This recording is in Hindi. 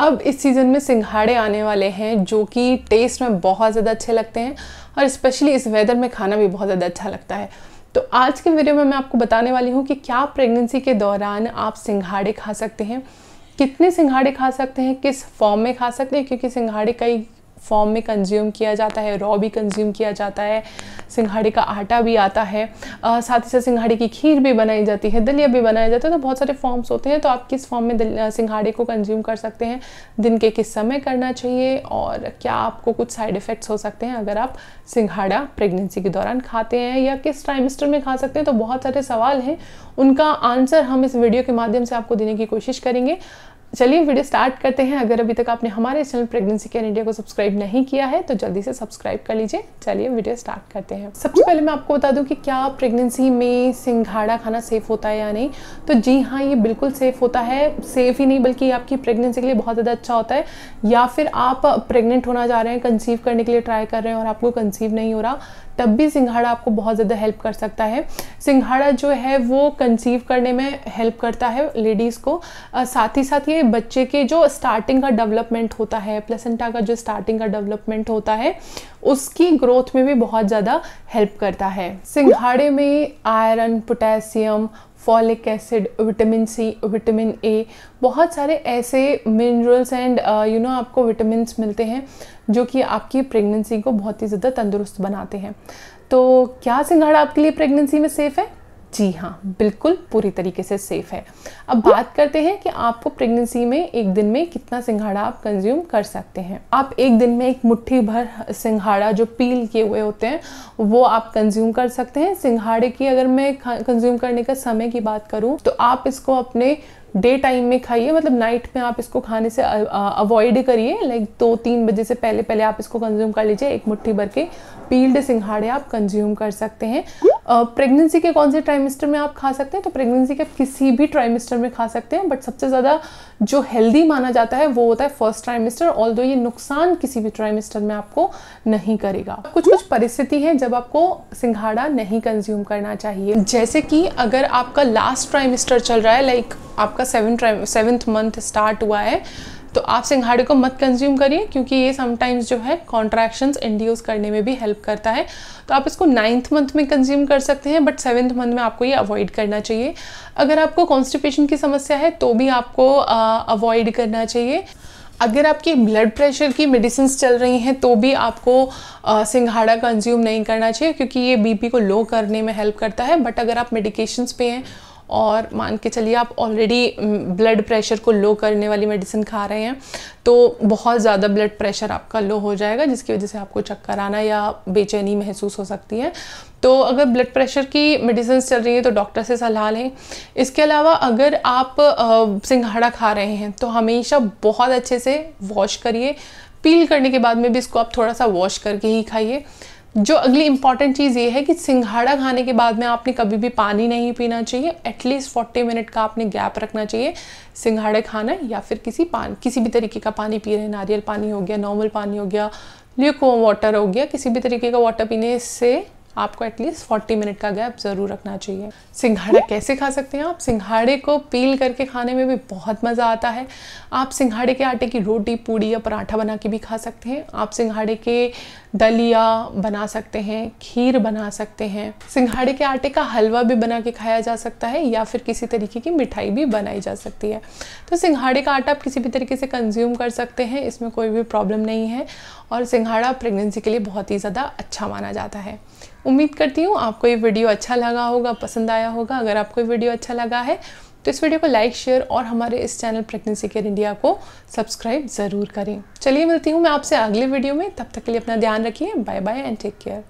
अब इस सीज़न में सिंघाड़े आने वाले हैं जो कि टेस्ट में बहुत ज़्यादा अच्छे लगते हैं और स्पेशली इस वेदर में खाना भी बहुत ज़्यादा अच्छा लगता है तो आज के वीडियो में मैं आपको बताने वाली हूँ कि क्या प्रेगनेंसी के दौरान आप सिंघाड़े खा सकते हैं कितने सिंघाड़े खा सकते हैं किस फॉर्म में खा सकते हैं क्योंकि सिंघाड़े कई फॉर्म में कंज्यूम किया जाता है रॉ भी कंज्यूम किया जाता है सिंघाड़े का आटा भी आता है आ, साथ ही साथ सिंघाड़े की खीर भी बनाई जाती है दलिया भी बनाया जाता है तो बहुत सारे फॉर्म्स होते हैं तो आप किस फॉर्म में सिंघाड़े को कंज्यूम कर सकते हैं दिन के किस समय करना चाहिए और क्या आपको कुछ साइड इफ़ेक्ट्स हो सकते हैं अगर आप सिंघाड़ा प्रेगनेंसी के दौरान खाते हैं या किस ट्राइमेस्टर में खा सकते हैं तो बहुत सारे सवाल हैं उनका आंसर हम इस वीडियो के माध्यम से आपको देने की कोशिश करेंगे चलिए वीडियो स्टार्ट करते हैं अगर अभी तक आपने हमारे चैनल प्रेगनेंसी केयर इंडिया को सब्सक्राइब नहीं किया है तो जल्दी से सब्सक्राइब कर लीजिए चलिए वीडियो स्टार्ट करते हैं सबसे पहले मैं आपको बता दूं कि क्या प्रेगनेंसी में सिंघाड़ा खाना सेफ होता है या नहीं तो जी हाँ ये बिल्कुल सेफ होता है सेफ ही नहीं बल्कि आपकी प्रेगनेंसी के लिए बहुत ज़्यादा अच्छा होता है या फिर आप प्रेगनेंट होना जा रहे हैं कंसीव करने के लिए ट्राई कर रहे हैं और आपको कंसीव नहीं हो रहा तब भी सिंघाड़ा आपको बहुत ज़्यादा हेल्प कर सकता है सिंघाड़ा जो है वो कंसीव करने में हेल्प करता है लेडीज़ को साथ ही साथ ये बच्चे के जो स्टार्टिंग का डेवलपमेंट होता है प्लेसेंटा का जो स्टार्टिंग का डेवलपमेंट होता है उसकी ग्रोथ में भी बहुत ज़्यादा हेल्प करता है सिंघाड़े में iron potassium folic acid vitamin C vitamin A बहुत सारे ऐसे मिनरल्स एंड यू नो आपको विटामिन मिलते हैं जो कि आपकी प्रेगनेंसी को बहुत ही ज़्यादा तंदुरुस्त बनाते हैं तो क्या सिंघाड़ा आपके लिए प्रेगनेंसी में सेफ़ है जी हाँ बिल्कुल पूरी तरीके से सेफ़ है अब बात करते हैं कि आपको प्रेगनेंसी में एक दिन में कितना सिंघाड़ा आप कंज्यूम कर सकते हैं आप एक दिन में एक मुट्ठी भर सिंघाड़ा जो पील किए हुए होते हैं वो आप कंज्यूम कर सकते हैं सिंघाड़े की अगर मैं कंज्यूम करने का समय की बात करूँ तो आप इसको अपने डे टाइम में खाइए मतलब नाइट में आप इसको खाने से अवॉइड करिए लाइक दो तीन बजे से पहले पहले आप इसको कंज्यूम कर लीजिए एक मुट्ठी भर के पील्ड सिंघाड़े आप कंज्यूम कर सकते हैं प्रेगनेंसी के कौन से ट्राइमेस्टर में आप खा सकते हैं तो प्रेगनेंसी के किसी भी ट्राइमेस्टर में खा सकते हैं बट सबसे ज़्यादा जो हेल्दी माना जाता है वो होता है फर्स्ट ट्राइमेस्टर ऑल ये नुकसान किसी भी ट्राइमेस्टर में आपको नहीं करेगा कुछ कुछ परिस्थिति है जब आपको सिंघाड़ा नहीं कंज्यूम करना चाहिए जैसे कि अगर आपका लास्ट ट्राइमेस्टर चल रहा है लाइक आपका आपका सेवन सेवन्थ मंथ स्टार्ट हुआ है तो आप सिंघाड़े को मत कंज्यूम करिए क्योंकि ये समटाइम्स जो है कॉन्ट्रैक्शंस इंड्यूस करने में भी हेल्प करता है तो आप इसको नाइन्थ मंथ में कंज्यूम कर सकते हैं बट सेवन्थ मंथ में आपको ये अवॉइड करना चाहिए अगर आपको कॉन्स्टिपेशन की समस्या है तो भी आपको अवॉइड करना चाहिए अगर आपकी ब्लड प्रेशर की मेडिसिन चल रही हैं तो भी आपको सिंघाड़ा कंज्यूम नहीं करना चाहिए क्योंकि ये बीपी को लो करने में हेल्प करता है बट अगर आप मेडिकेशंस पे हैं और मान के चलिए आप ऑलरेडी ब्लड प्रेशर को लो करने वाली मेडिसिन खा रहे हैं तो बहुत ज़्यादा ब्लड प्रेशर आपका लो हो जाएगा जिसकी वजह से आपको चक्कर आना या बेचैनी महसूस हो सकती है तो अगर ब्लड प्रेशर की मेडिसिन चल रही है तो डॉक्टर से सलाह लें इसके अलावा अगर आप सिंघाड़ा खा रहे हैं तो हमेशा बहुत अच्छे से वॉश करिए पील करने के बाद में भी इसको आप थोड़ा सा वॉश करके ही खाइए जो अगली इंपॉर्टेंट चीज़ ये है कि सिंघाड़ा खाने के बाद में आपने कभी भी पानी नहीं पीना चाहिए एटलीस्ट फोर्टी मिनट का आपने गैप रखना चाहिए सिंघाड़े खाना या फिर किसी पान किसी भी तरीके का पानी पी रहे हैं नारियल पानी हो गया नॉर्मल पानी हो गया ल्यूको वाटर हो गया किसी भी तरीके का वाटर पीने से आपको एटलीस्ट फोर्टी मिनट का गैप ज़रूर रखना चाहिए सिंघाड़ा कैसे खा सकते हैं आप सिंघाड़े को पील करके खाने में भी बहुत मज़ा आता है आप सिंघाड़े के आटे की रोटी पूड़ी या पराठा बना के भी खा सकते हैं आप सिंघाड़े के दलिया बना सकते हैं खीर बना सकते हैं सिंघाड़े के आटे का हलवा भी बना के खाया जा सकता है या फिर किसी तरीके की मिठाई भी बनाई जा सकती है तो सिंघाड़े का आटा आप किसी भी तरीके से कंज्यूम कर सकते हैं इसमें कोई भी प्रॉब्लम नहीं है और सिंघाड़ा प्रेगनेंसी के लिए बहुत ही ज़्यादा अच्छा माना जाता है उम्मीद करती हूँ आपको ये वीडियो अच्छा लगा होगा पसंद आया होगा अगर आपको ये वीडियो अच्छा लगा है तो इस वीडियो को लाइक शेयर और हमारे इस चैनल प्रेगनेंसी केयर इंडिया को सब्सक्राइब ज़रूर करें चलिए मिलती हूँ मैं आपसे अगले वीडियो में तब तक के लिए अपना ध्यान रखिए bye bye and take care